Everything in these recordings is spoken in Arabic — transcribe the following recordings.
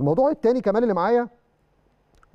الموضوع الثاني كمان اللي معايا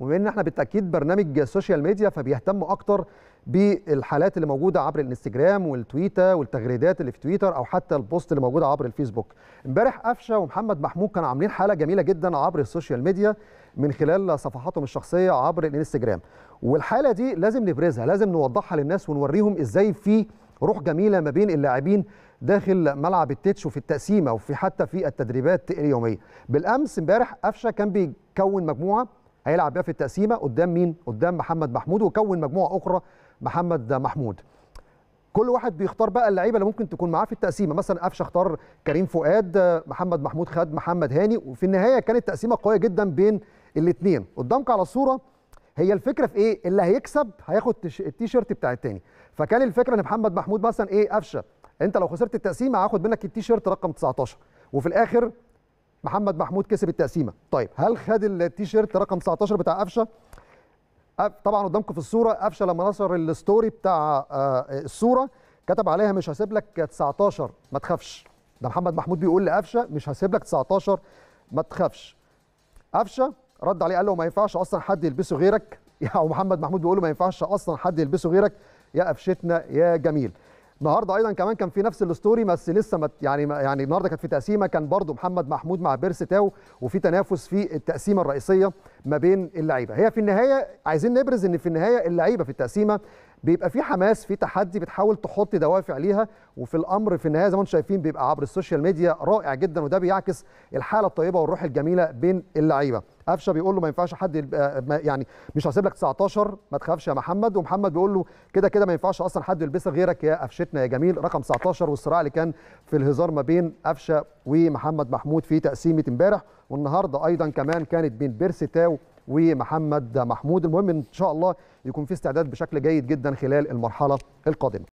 وبما ان احنا بالتاكيد برنامج سوشيال ميديا فبيهتم اكتر بالحالات اللي موجوده عبر الانستجرام والتويتر والتغريدات اللي في تويتر او حتى البوست اللي موجوده عبر الفيسبوك امبارح قفشه ومحمد محمود كانوا عاملين حاله جميله جدا عبر السوشيال ميديا من خلال صفحاتهم الشخصيه عبر الانستجرام والحاله دي لازم نبرزها لازم نوضحها للناس ونوريهم ازاي في روح جميله ما بين اللاعبين داخل ملعب التتش وفي التقسيمه وفي حتى في التدريبات اليوميه بالامس امبارح قفشه كان بيكون مجموعه هيلعب بيها في التقسيمه قدام مين قدام محمد محمود وكون مجموعه اخرى محمد محمود كل واحد بيختار بقى اللعيبه اللي ممكن تكون معاه في التقسيمه مثلا قفشه اختار كريم فؤاد محمد محمود خد محمد هاني وفي النهايه كانت تقسيمه قويه جدا بين الاثنين قدامك على الصوره هي الفكره في ايه اللي هيكسب هياخد التيشيرت بتاع التاني فكان الفكره ان محمد محمود مثلا ايه قفشه انت لو خسرت التقسيمه هاخد منك التيشيرت رقم 19 وفي الاخر محمد محمود كسب التقسيمه طيب هل خد التيشيرت رقم 19 بتاع قفشه طبعا قدامكم في الصوره قفشه لما نشر الستوري بتاع آه، الصوره كتب عليها مش هسيب لك 19 ما تخافش ده محمد محمود بيقول لقفشه مش هسيب لك 19 ما تخافش قفشه رد عليه قال له ما ينفعش اصلا حد يلبسه غيرك او يعني محمد محمود بيقول له ما ينفعش اصلا حد يلبسه غيرك يا قفشتنا يا جميل النهارده ايضا كمان كان في نفس الاستوري بس لسه ما يعني يعني النهارده كانت في تقسيمه كان برضو محمد محمود مع بيرس تاو وفي تنافس في التقسيمه الرئيسيه ما بين اللعيبه هي في النهايه عايزين نبرز ان في النهايه اللعيبه في التقسيمه بيبقى في حماس في تحدي بتحاول تحط دوافع ليها وفي الامر في النهايه زي ما انتم شايفين بيبقى عبر السوشيال ميديا رائع جدا وده بيعكس الحاله الطيبه والروح الجميله بين اللعيبه قفشه بيقول له ما ينفعش حد آه، يعني مش هسيب لك 19 ما تخافش يا محمد ومحمد بيقول له كده كده ما ينفعش اصلا حد يلبسها غيرك يا قفشتنا يا جميل رقم 19 والصراع اللي كان في الهزار ما بين قفشه ومحمد محمود في تقسيمه امبارح والنهارده ايضا كمان كانت بين بيرسي تاو ومحمد محمود المهم ان شاء الله يكون في استعداد بشكل جيد جدا خلال المرحله القادمه